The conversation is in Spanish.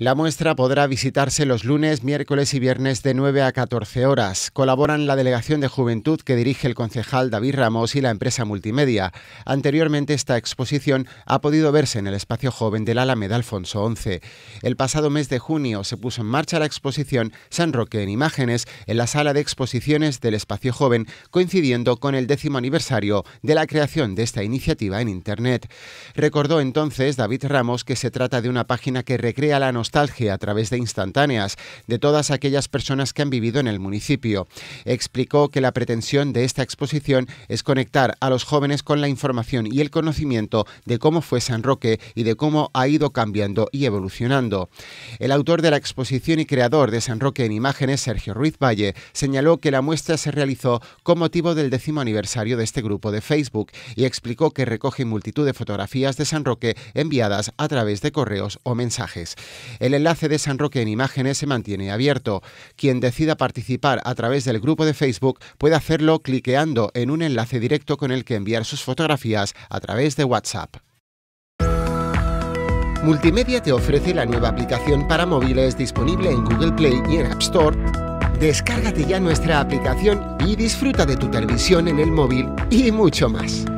La muestra podrá visitarse los lunes, miércoles y viernes de 9 a 14 horas. Colaboran la Delegación de Juventud que dirige el concejal David Ramos y la empresa multimedia. Anteriormente esta exposición ha podido verse en el espacio joven del Alameda Alfonso XI. El pasado mes de junio se puso en marcha la exposición San Roque en Imágenes en la sala de exposiciones del espacio joven, coincidiendo con el décimo aniversario de la creación de esta iniciativa en Internet. Recordó entonces David Ramos que se trata de una página que recrea la nostalgia a través de instantáneas de todas aquellas personas que han vivido en el municipio. Explicó que la pretensión de esta exposición es conectar a los jóvenes con la información y el conocimiento de cómo fue San Roque y de cómo ha ido cambiando y evolucionando. El autor de la exposición y creador de San Roque en imágenes, Sergio Ruiz Valle, señaló que la muestra se realizó con motivo del décimo aniversario de este grupo de Facebook y explicó que recoge multitud de fotografías de San Roque enviadas a través de correos o mensajes. El enlace de San Roque en imágenes se mantiene abierto. Quien decida participar a través del grupo de Facebook puede hacerlo cliqueando en un enlace directo con el que enviar sus fotografías a través de WhatsApp. Multimedia te ofrece la nueva aplicación para móviles disponible en Google Play y en App Store. Descárgate ya nuestra aplicación y disfruta de tu televisión en el móvil y mucho más.